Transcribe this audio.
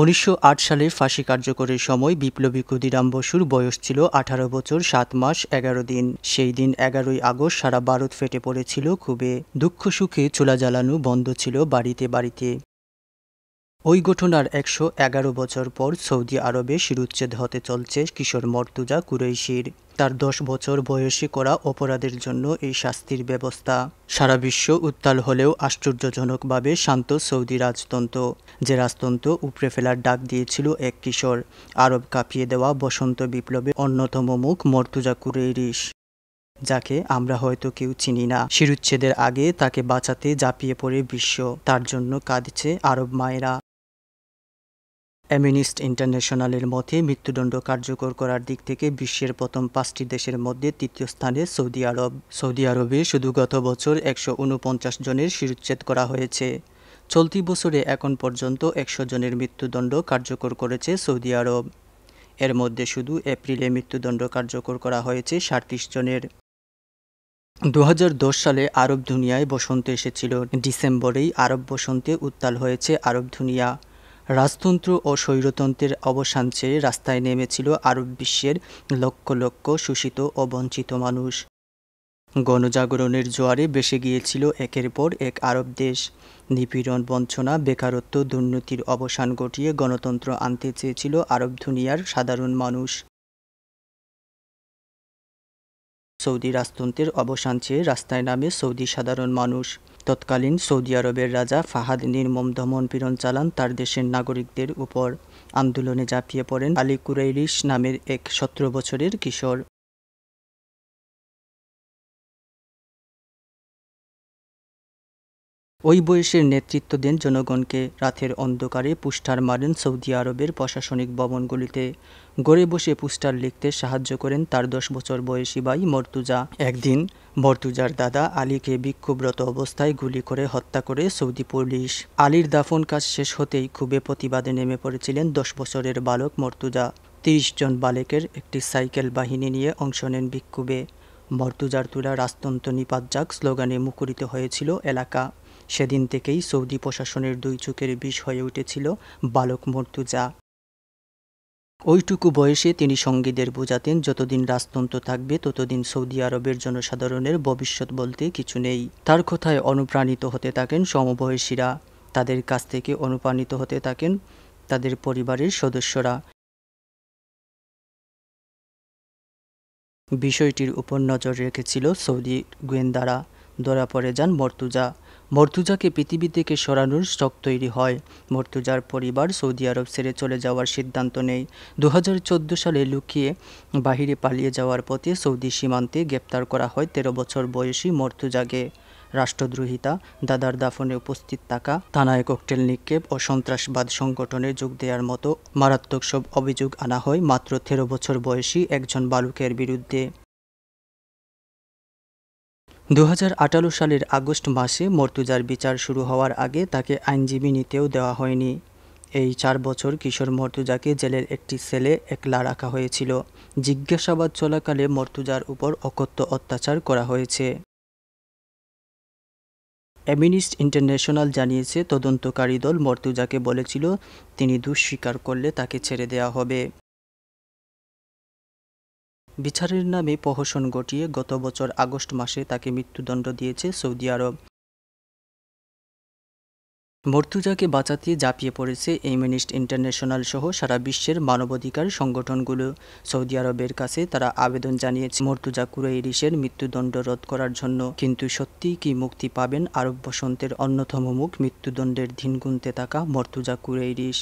উনিশশো সালের ফাঁসি কার্যকরের সময় বিপ্লবী ক্ষুদিরাম বসুর বয়স ছিল আঠারো বছর সাত মাস এগারো দিন সেই দিন এগারোই আগস্ট সারা ভারত ফেটে পড়েছিল খুবই দুঃখ সুখে চুলা জ্বালানো বন্ধ ছিল বাড়িতে বাড়িতে ওই ঘটনার একশো এগারো বছর পর সৌদি আরবে শিরুচ্ছেদ হতে চলছে কিশোর মর্তুজা কুরৈশির তার দশ বছর বয়সে করা অপরাধের জন্য এই শাস্তির ব্যবস্থা সারা বিশ্ব উত্তাল হলেও আশ্চর্যজনকভাবে শান্ত সৌদি রাজতন্ত্র যে রাজতন্ত্র উপড়ে ফেলার ডাক দিয়েছিল এক কিশোর আরব কাঁপিয়ে দেওয়া বসন্ত বিপ্লবে অন্যতম মুখ মর্তুজা কুরেইরিশ যাকে আমরা হয়তো কেউ চিনি না শিরুচ্ছেদের আগে তাকে বাঁচাতে ঝাঁপিয়ে পড়ে বিশ্ব তার জন্য কাঁদছে আরব মায়েরা অ্যামিনিস্ট ইন্টারন্যাশনালের মতে মৃত্যুদণ্ড কার্যকর করার দিক থেকে বিশ্বের প্রথম পাঁচটি দেশের মধ্যে তৃতীয় স্থানে সৌদি আরব সৌদি আরবে শুধু গত বছর একশো উনপঞ্চাশ জনের শিরুচ্ছেদ করা হয়েছে চলতি বছরে এখন পর্যন্ত একশো জনের মৃত্যুদণ্ড কার্যকর করেছে সৌদি আরব এর মধ্যে শুধু এপ্রিলে মৃত্যুদণ্ড কার্যকর করা হয়েছে সাঁত্রিশ জনের দু সালে আরব দুনিয়ায় বসন্ত এসেছিল ডিসেম্বরেই আরব বসন্তে উত্তাল হয়েছে আরব দুনিয়া রাজতন্ত্র ও স্বৈরতন্ত্রের অবসান চেয়ে রাস্তায় নেমেছিল আরব বিশ্বের লক্ষ লক্ষ শোষিত ও বঞ্চিত মানুষ গণজাগরণের জোয়ারে বেসে গিয়েছিল একের পর এক আরব দেশ নিপীড়ন বঞ্চনা বেকারত্ব দুর্নীতির অবসান ঘটিয়ে গণতন্ত্র আনতে চেয়েছিল আরব দুনিয়ার সাধারণ মানুষ সৌদি রাজতন্ত্রের অবসান চেয়ে রাস্তায় নামে সৌদি সাধারণ মানুষ তৎকালীন সৌদি আরবের রাজা ফাহাদ নির্মম দমন পীড়ন চালান তার দেশের নাগরিকদের উপর আন্দোলনে ঝাঁপিয়ে পড়েন আলী কুরাইরিশ নামের এক সতেরো বছরের কিশোর ওই বয়সের নেতৃত্ব দেন জনগণকে রাতের অন্ধকারে পুষ্টার মারেন সৌদি আরবের প্রশাসনিক ভবনগুলিতে গড়ে বসে পুষ্টার লিখতে সাহায্য করেন তার দশ বছর বয়সী ভাই মর্তুজা একদিন মর্তুজার দাদা আলীকে বিক্ষুব্রত অবস্থায় গুলি করে হত্যা করে সৌদি পুলিশ আলীর দাফন কাজ শেষ হতেই খুবই প্রতিবাদে নেমে পড়েছিলেন দশ বছরের বালক মর্তুজা তিরিশ জন বালেকের একটি সাইকেল বাহিনী নিয়ে অংশ নেন বিক্ষোভে মর্তুজার তুলা রাজতন্ত্র নিপাত যাক স্লোগানে মুখরিত হয়েছিল এলাকা সেদিন থেকেই সৌদি প্রশাসনের দুই চোখের বিষ হয়ে উঠেছিল বালক মর্তুজা ওইটুকু বয়সে তিনি সঙ্গীদের বোঝাতেন যতদিন রাজতন্ত্র থাকবে ততদিন সৌদি আরবের জনসাধারণের ভবিষ্যৎ বলতে কিছু নেই তার কথায় অনুপ্রাণিত হতে থাকেন সমবয়সীরা তাদের কাছ থেকে অনুপ্রাণিত হতে থাকেন তাদের পরিবারের সদস্যরা বিষয়টির উপর নজর রেখেছিল সৌদি গোয়েন্দারা ধরা পড়ে যান মর্তুজা মর্তুজাকে পৃথিবী থেকে সরানোর স্টক তৈরি হয় মর্তুজার পরিবার সৌদি আরব ছেড়ে চলে যাওয়ার সিদ্ধান্ত নেয় দু সালে লুকিয়ে বাহিরে পালিয়ে যাওয়ার পথে সৌদি সীমান্তে গ্রেপ্তার করা হয় তেরো বছর বয়সী মর্তুজাকে রাষ্ট্রদ্রোহিতা দাদার দাফনে উপস্থিত থাকা থানায় ককটেল নিক্ষেপ ও সন্ত্রাসবাদ সংগঠনে যোগ দেওয়ার মতো মারাত্মক সব অভিযোগ আনা হয় মাত্র তেরো বছর বয়সী একজন বালুকের বিরুদ্ধে দু সালের আগস্ট মাসে মর্তুজার বিচার শুরু হওয়ার আগে তাকে আইনজীবী নিতেও দেওয়া হয়নি এই চার বছর কিশোর মর্তুজাকে জেলের একটি সেলে একলা রাখা হয়েছিল জিজ্ঞাসাবাদ চলাকালে মর্তুজার উপর অকথ্য অত্যাচার করা হয়েছে অ্যামিনিস্ট ইন্টারন্যাশনাল জানিয়েছে তদন্তকারী দল মর্তুজাকে বলেছিল তিনি দুঃস্বীকার করলে তাকে ছেড়ে দেওয়া হবে বিচারের নামে প্রহসন ঘটিয়ে গত বছর আগস্ট মাসে তাকে মৃত্যুদণ্ড দিয়েছে সৌদি আরব মর্তুজাকে বাঁচাতে ঝাঁপিয়ে পড়েছে এমিনিস্ট ইন্টারন্যাশনাল সহ সারা বিশ্বের মানবাধিকার সংগঠনগুলো সৌদি আরবের কাছে তারা আবেদন জানিয়েছে মর্তুজা কুরাইরিসের মৃত্যুদণ্ড রদ করার জন্য কিন্তু সত্যিই কি মুক্তি পাবেন আরব বসন্তের অন্যতম মুখ মৃত্যুদণ্ডের দিন গুনতে থাকা মর্তুজা কুরাইরিস